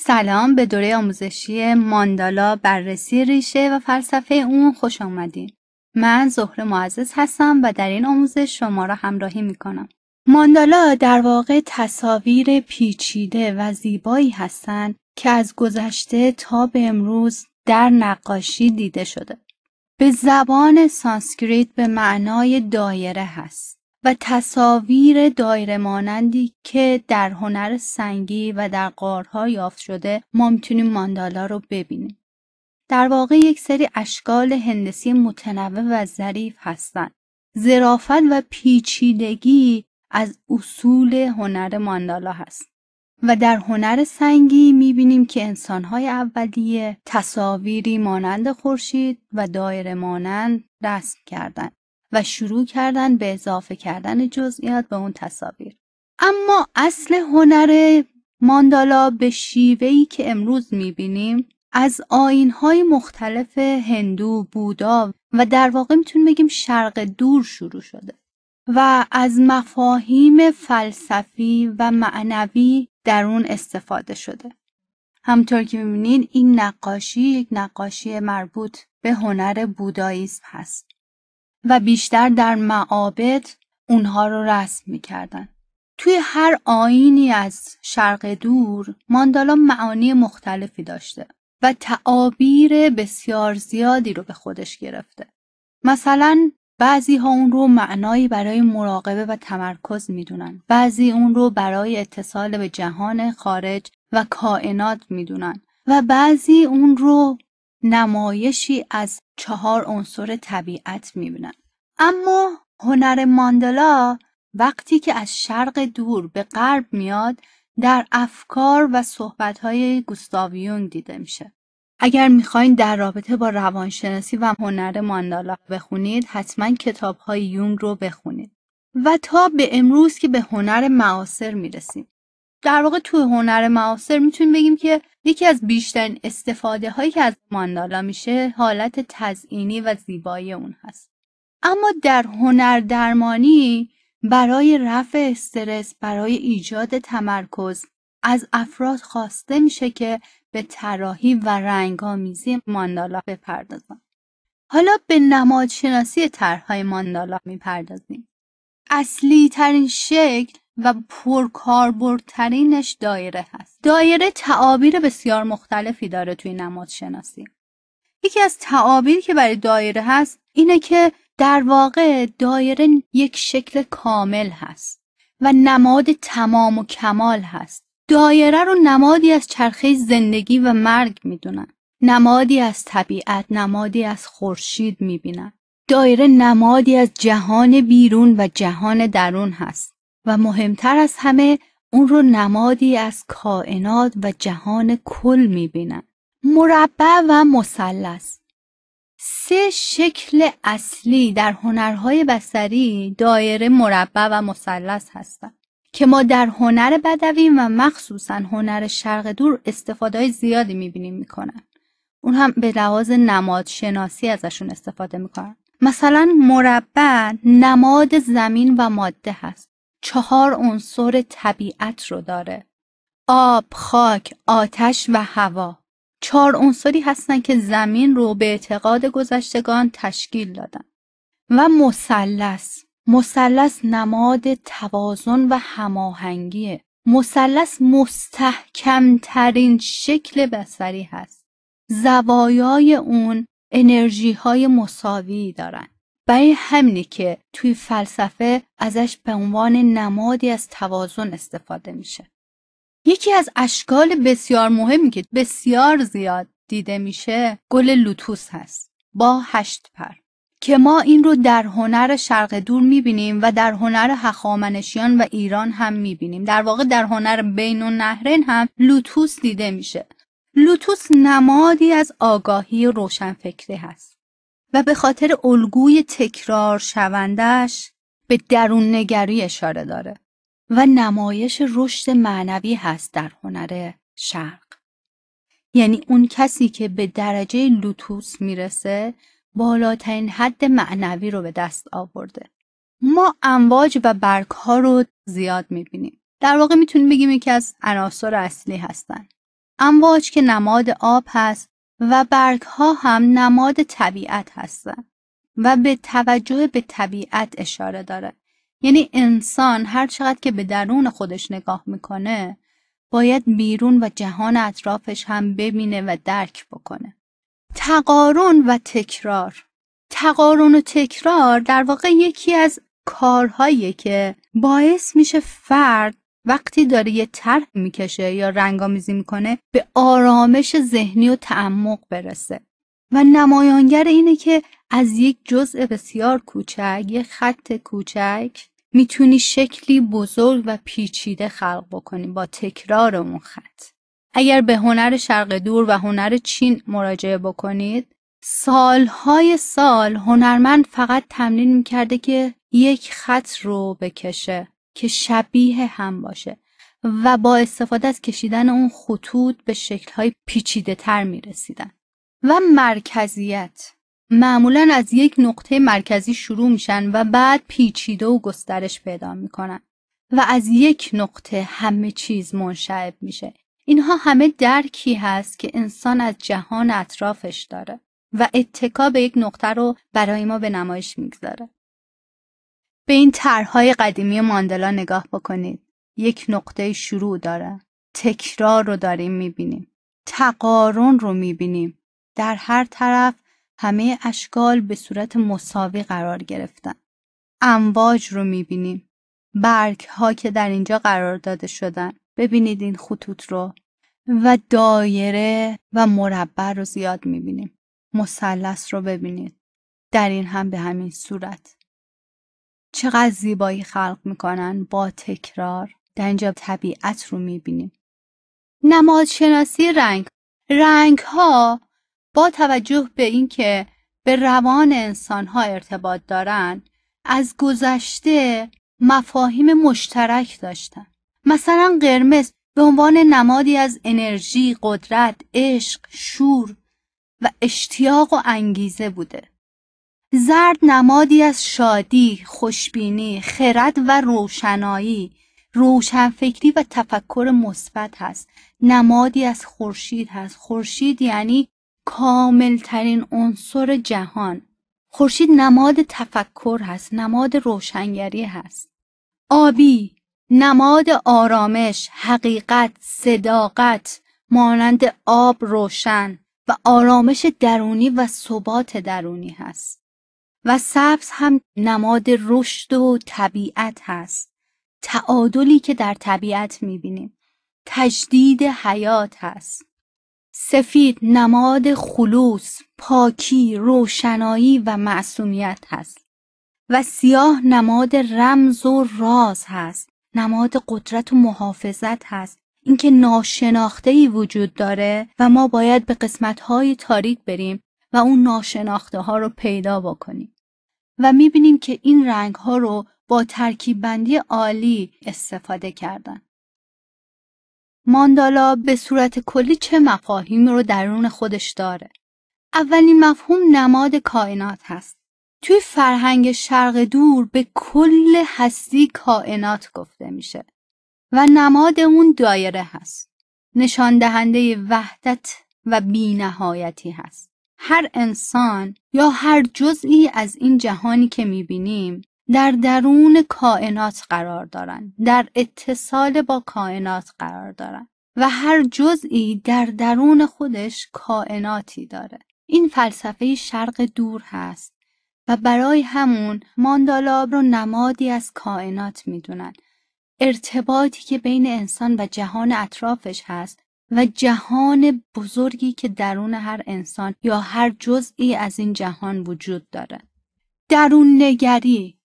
سلام به دوره آموزشی ماندالا بررسی ریشه و فلسفه اون خوش آمدین. من زهره معزز هستم و در این آموزش شما را همراهی می کنم. ماندالا در واقع تصاویر پیچیده و زیبایی هستند که از گذشته تا به امروز در نقاشی دیده شده. به زبان سانسکریت به معنای دایره هست. و تصاویر دایره مانندی که در هنر سنگی و در قارها یافت شده ما میتونیم ماندالا رو ببینیم. در واقع یک سری اشکال هندسی متنوع و ظریف هستند. زرافت و پیچیدگی از اصول هنر ماندالا هست. و در هنر سنگی میبینیم که انسانهای اولیه تصاویری مانند خورشید و دایره مانند رسم کردند. و شروع کردن به اضافه کردن جزئیات به اون تصاویر اما اصل هنر ماندالا به شیوهی که امروز میبینیم از آینهای مختلف هندو، بودا و در واقع میتونیم بگیم شرق دور شروع شده و از مفاهیم فلسفی و معنوی در اون استفاده شده. همطور که میبینین این نقاشی یک نقاشی مربوط به هنر بوداییسم هست. و بیشتر در معابد اونها رو رسم میکردن. توی هر آینی از شرق دور ماندالا معانی مختلفی داشته و تعابیر بسیار زیادی رو به خودش گرفته. مثلا بعضی ها اون رو معنایی برای مراقبه و تمرکز میدونن. بعضی اون رو برای اتصال به جهان خارج و کائنات میدونن و بعضی اون رو نمایشی از چهار عنصر طبیعت میبینن اما هنر ماندلا وقتی که از شرق دور به غرب میاد در افکار و صحبتهای گوستاویون دیده میشه اگر میخواین در رابطه با روانشناسی و هنر ماندالا بخونید حتما کتاب یونگ رو بخونید و تا به امروز که به هنر معاصر میرسیم در واقع تو هنر معاصر میتونیم بگیم که یکی از بیشترین استفاده هایی که از ماندالا میشه حالت تزئینی و زیبایی اون هست اما در هنر درمانی برای رفع استرس برای ایجاد تمرکز از افراد خواسته میشه که به طراحی و آمیزی ماندالا بپردازن حالا به نمادشناسی طرحهای ماندالا میپردازیم اصلی ترین شکل و پرکاربردترینش دایره هست دایره تعابیر بسیار مختلفی داره توی نماد شناسی یکی از تعابیر که برای دایره هست اینه که در واقع دایره یک شکل کامل هست و نماد تمام و کمال هست دایره رو نمادی از چرخه زندگی و مرگ میدونن نمادی از طبیعت نمادی از خورشید میبینن دایره نمادی از جهان بیرون و جهان درون هست و مهمتر از همه اون رو نمادی از کائنات و جهان کل میبینن مربع و مثلث سه شکل اصلی در هنرهای بسری دایره مربع و مثلث هستند که ما در هنر بدوی و مخصوصا هنر شرق دور استفاده زیادی میبینیم میکنن اون هم به لحاظ نماد شناسی ازشون استفاده میکنن مثلا مربع نماد زمین و ماده هست چهار عنصر طبیعت رو داره آب، خاک، آتش و هوا چهار عنصری هستند که زمین رو به اعتقاد گذشتگان تشکیل دادن و مثلث مثلث نماد توازن و هماهنگیه مثلث مستحکمترین شکل بسری هست زوایای اون انرژی های مساوی دارن برای همینه که توی فلسفه ازش به عنوان نمادی از توازن استفاده میشه. یکی از اشکال بسیار مهمی که بسیار زیاد دیده میشه گل لوتوس هست با هشت پر که ما این رو در هنر شرق دور میبینیم و در هنر هخامنشیان و ایران هم میبینیم در واقع در هنر بین و نهرین هم لوتوس دیده میشه لوتوس نمادی از آگاهی روشنفکری هست و به خاطر الگوی تکرار شوندش به درون نگری اشاره داره و نمایش رشد معنوی هست در هنر شرق. یعنی اون کسی که به درجه لوتوس میرسه بالاترین حد معنوی رو به دست آورده. ما امواج و برگ ها رو زیاد میبینیم. در واقع میتونیم بگیم یکی از عناصر اصلی هستن. امواج که نماد آب هست و برگ ها هم نماد طبیعت هستن و به توجه به طبیعت اشاره داره یعنی انسان هر چقدر که به درون خودش نگاه میکنه باید بیرون و جهان اطرافش هم ببینه و درک بکنه تقارن و تکرار تقارن و تکرار در واقع یکی از کارهایی که باعث میشه فرد وقتی داره یه طرح میکشه یا رنگامیزی میکنه به آرامش ذهنی و تعمق برسه و نمایانگر اینه که از یک جزء بسیار کوچک یه خط کوچک میتونی شکلی بزرگ و پیچیده خلق بکنی با تکرار اون خط اگر به هنر شرق دور و هنر چین مراجعه بکنید سالهای سال هنرمند فقط تمرین میکرده که یک خط رو بکشه که شبیه هم باشه و با استفاده از کشیدن اون خطوط به شکلهای پیچیده تر می رسیدن. و مرکزیت معمولا از یک نقطه مرکزی شروع میشن و بعد پیچیده و گسترش پیدا میکنن و از یک نقطه همه چیز منشعب میشه اینها همه درکی هست که انسان از جهان اطرافش داره و اتکا به یک نقطه رو برای ما به نمایش میگذاره به این طرحهای قدیمی ماندلا نگاه بکنید. یک نقطه شروع داره. تکرار رو داریم میبینیم. تقارن رو میبینیم. در هر طرف همه اشکال به صورت مساوی قرار گرفتن. امواج رو میبینیم. برگ ها که در اینجا قرار داده شدن. ببینید این خطوط رو و دایره و مربع رو زیاد میبینیم. مثلث رو ببینید. در این هم به همین صورت. چقدر زیبایی خلق میکنن با تکرار در اینجا طبیعت رو میبینیم نماد شناسی رنگ رنگ ها با توجه به اینکه به روان انسان ها ارتباط دارن از گذشته مفاهیم مشترک داشتن مثلا قرمز به عنوان نمادی از انرژی، قدرت، عشق، شور و اشتیاق و انگیزه بوده زرد نمادی از شادی، خوشبینی، خرد و روشنایی، روشنفکری و تفکر مثبت هست. نمادی از خورشید هست. خورشید یعنی کاملترین عنصر جهان. خورشید نماد تفکر هست، نماد روشنگری هست. آبی نماد آرامش، حقیقت، صداقت، مانند آب روشن و آرامش درونی و ثبات درونی هست. و سبز هم نماد رشد و طبیعت هست تعادلی که در طبیعت میبینیم تجدید حیات هست سفید نماد خلوص، پاکی، روشنایی و معصومیت هست و سیاه نماد رمز و راز هست نماد قدرت و محافظت هست اینکه ناشناخته ای وجود داره و ما باید به قسمت های تاریک بریم و اون ناشناخته ها رو پیدا بکنیم و میبینیم که این رنگ ها رو با ترکیب بندی عالی استفاده کردن. ماندالا به صورت کلی چه مفاهیم رو درون خودش داره؟ اولین مفهوم نماد کائنات هست. توی فرهنگ شرق دور به کل هستی کائنات گفته میشه و نماد اون دایره هست. نشان دهنده وحدت و بینهایتی هست. هر انسان یا هر جزئی از این جهانی که میبینیم در درون کائنات قرار دارند در اتصال با کائنات قرار دارند و هر جزئی در درون خودش کائناتی داره این فلسفه شرق دور هست و برای همون ماندالاب رو نمادی از کائنات میدونن ارتباطی که بین انسان و جهان اطرافش هست و جهان بزرگی که درون هر انسان یا هر جزئی از این جهان وجود داره درون نگری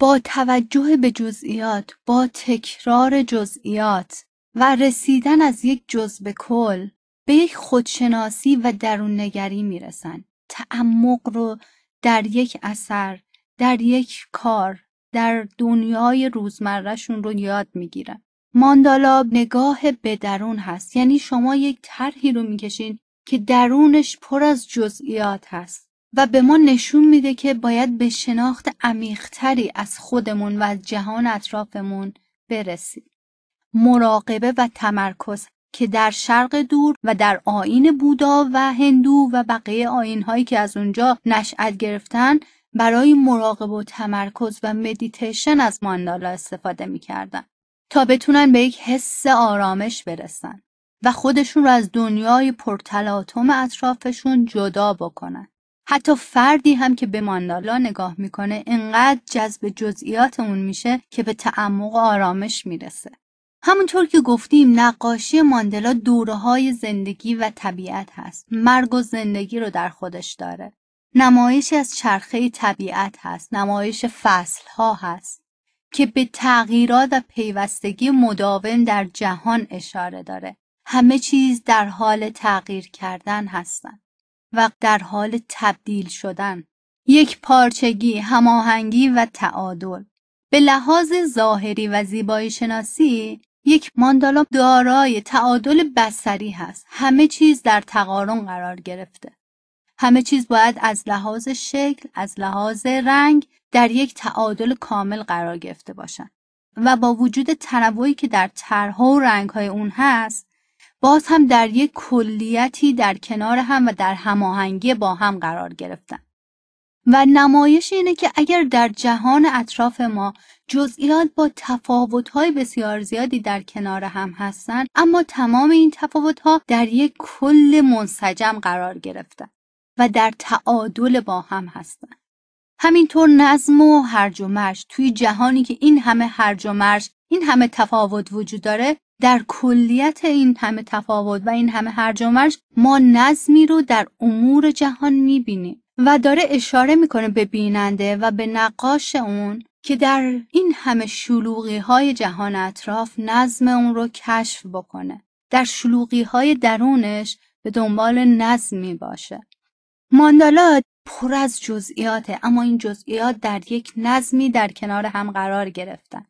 با توجه به جزئیات با تکرار جزئیات و رسیدن از یک جز به کل به یک خودشناسی و درون نگری میرسن تعمق رو در یک اثر در یک کار در دنیای روزمرهشون رو یاد میگیرن ماندالا نگاه به درون هست یعنی شما یک طرحی رو میکشین که درونش پر از جزئیات هست و به ما نشون میده که باید به شناخت عمیقتری از خودمون و از جهان اطرافمون برسیم مراقبه و تمرکز که در شرق دور و در آین بودا و هندو و بقیه هایی که از اونجا نشعت گرفتن برای مراقبه و تمرکز و مدیتشن از ماندالا استفاده میکردن تا بتونن به یک حس آرامش برسن و خودشون رو از دنیای پرتلاتوم اطرافشون جدا بکنن حتی فردی هم که به ماندالا نگاه میکنه انقدر جذب جزئیات اون میشه که به تعمق آرامش میرسه همونطور که گفتیم نقاشی ماندلا دوره های زندگی و طبیعت هست مرگ و زندگی رو در خودش داره نمایشی از چرخه طبیعت هست نمایش فصل ها هست که به تغییرات و پیوستگی مداوم در جهان اشاره داره. همه چیز در حال تغییر کردن هستند و در حال تبدیل شدن. یک پارچگی، هماهنگی و تعادل. به لحاظ ظاهری و زیبایی شناسی یک ماندالا دارای تعادل بسری هست همه چیز در تقارن قرار گرفته همه چیز باید از لحاظ شکل، از لحاظ رنگ در یک تعادل کامل قرار گرفته باشن و با وجود تنوعی که در طرحها و رنگهای اون هست باز هم در یک کلیتی در کنار هم و در هماهنگی با هم قرار گرفتن و نمایش اینه که اگر در جهان اطراف ما جزئیات با تفاوت‌های بسیار زیادی در کنار هم هستند اما تمام این تفاوت‌ها در یک کل منسجم قرار گرفتن و در تعادل با هم هستن. همینطور نظم و هرج و مرج توی جهانی که این همه هرج و مرج این همه تفاوت وجود داره در کلیت این همه تفاوت و این همه هرج و مرج ما نظمی رو در امور جهان میبینیم و داره اشاره میکنه به بیننده و به نقاش اون که در این همه شلوغی های جهان اطراف نظم اون رو کشف بکنه در شلوغی های درونش به دنبال نظمی باشه ماندالا پر از جزئیاته اما این جزئیات در یک نظمی در کنار هم قرار گرفتن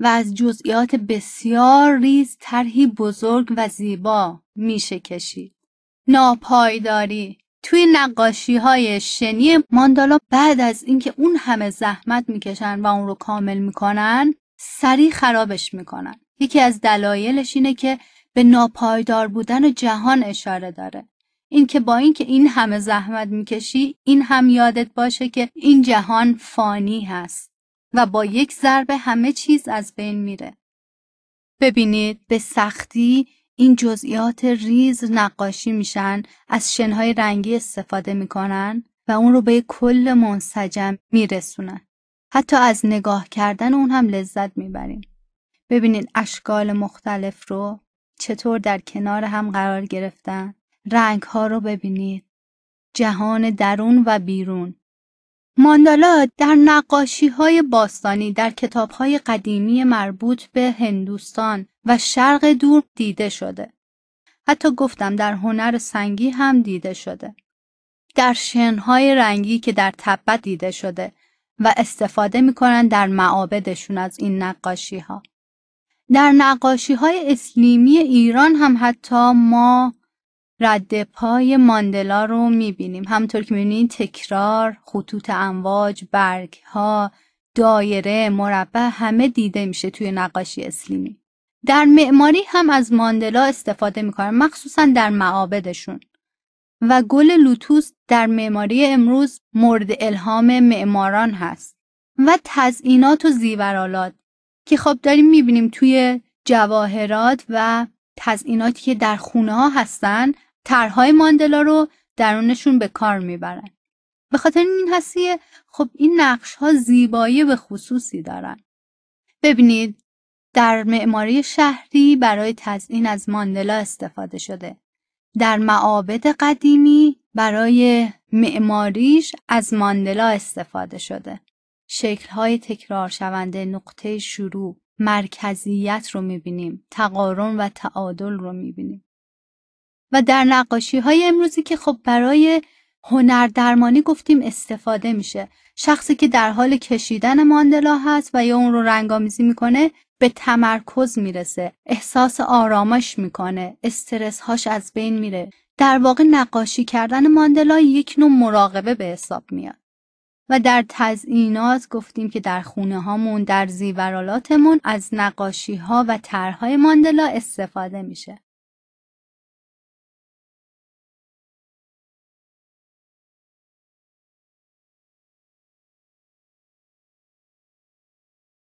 و از جزئیات بسیار ریز طرحی بزرگ و زیبا میشه کشید ناپایداری توی نقاشی های شنی ماندالا بعد از اینکه اون همه زحمت میکشن و اون رو کامل میکنن سریع خرابش میکنن یکی از دلایلش اینه که به ناپایدار بودن جهان اشاره داره اینکه با اینکه این همه زحمت میکشی این هم یادت باشه که این جهان فانی هست و با یک ضربه همه چیز از بین میره ببینید به سختی این جزئیات ریز نقاشی میشن از شنهای رنگی استفاده میکنن و اون رو به کل منسجم میرسونن حتی از نگاه کردن اون هم لذت میبریم ببینید اشکال مختلف رو چطور در کنار هم قرار گرفتن رنگ ها رو ببینید. جهان درون و بیرون. ماندالا در نقاشی های باستانی در کتاب های قدیمی مربوط به هندوستان و شرق دور دیده شده. حتی گفتم در هنر سنگی هم دیده شده. در شنهای رنگی که در تبت دیده شده و استفاده میکنن در معابدشون از این نقاشی ها. در نقاشی های اسلیمی ایران هم حتی ما رد پای ماندلا رو میبینیم همطور که میبینید تکرار خطوط امواج برگ ها دایره مربع همه دیده میشه توی نقاشی اسلیمی در معماری هم از ماندلا استفاده میکنن مخصوصا در معابدشون و گل لوتوس در معماری امروز مورد الهام معماران هست و تزئینات و زیورالات که خب داریم میبینیم توی جواهرات و تزئیناتی که در خونه ها هستن ترهای ماندلا رو درونشون به کار میبرن به خاطر این هستیه خب این نقش ها زیبایی به خصوصی دارن ببینید در معماری شهری برای تزئین از ماندلا استفاده شده در معابد قدیمی برای معماریش از ماندلا استفاده شده های تکرار شونده نقطه شروع مرکزیت رو میبینیم تقارن و تعادل رو میبینیم و در نقاشی های امروزی که خب برای هنر درمانی گفتیم استفاده میشه شخصی که در حال کشیدن ماندلا هست و یا اون رو رنگامیزی میکنه به تمرکز میرسه احساس آرامش میکنه استرس هاش از بین میره در واقع نقاشی کردن ماندلا یک نوع مراقبه به حساب میاد و در تزئینات گفتیم که در خونه هامون در زیورالاتمون از نقاشی ها و طرحهای ماندلا استفاده میشه